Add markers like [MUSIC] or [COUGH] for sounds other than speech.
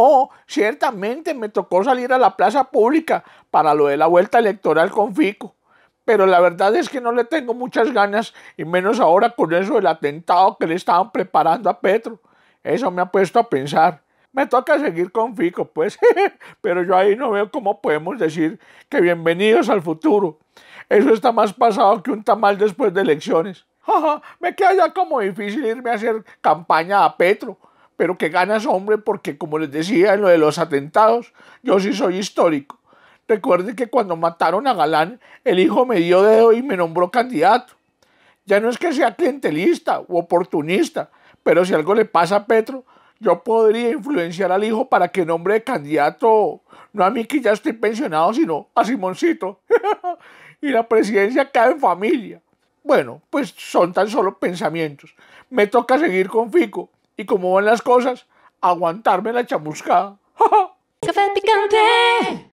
Oh, ciertamente me tocó salir a la plaza pública para lo de la vuelta electoral con Fico. Pero la verdad es que no le tengo muchas ganas, y menos ahora con eso del atentado que le estaban preparando a Petro. Eso me ha puesto a pensar. Me toca seguir con Fico, pues, [LAUGHS] pero yo ahí no veo cómo podemos decir que bienvenidos al futuro. Eso está más pasado que un tamal después de elecciones. [LAUGHS] me queda ya como difícil irme a hacer campaña a Petro pero qué ganas, hombre, porque como les decía en lo de los atentados, yo sí soy histórico. Recuerde que cuando mataron a Galán, el hijo me dio dedo y me nombró candidato. Ya no es que sea clientelista u oportunista, pero si algo le pasa a Petro, yo podría influenciar al hijo para que nombre de candidato, no a mí que ya estoy pensionado, sino a Simoncito. [LAUGHS] y la presidencia cae en familia. Bueno, pues son tan solo pensamientos. Me toca seguir con Fico y como van las cosas, aguantarme la chamusca. [LAUGHS] Café picante.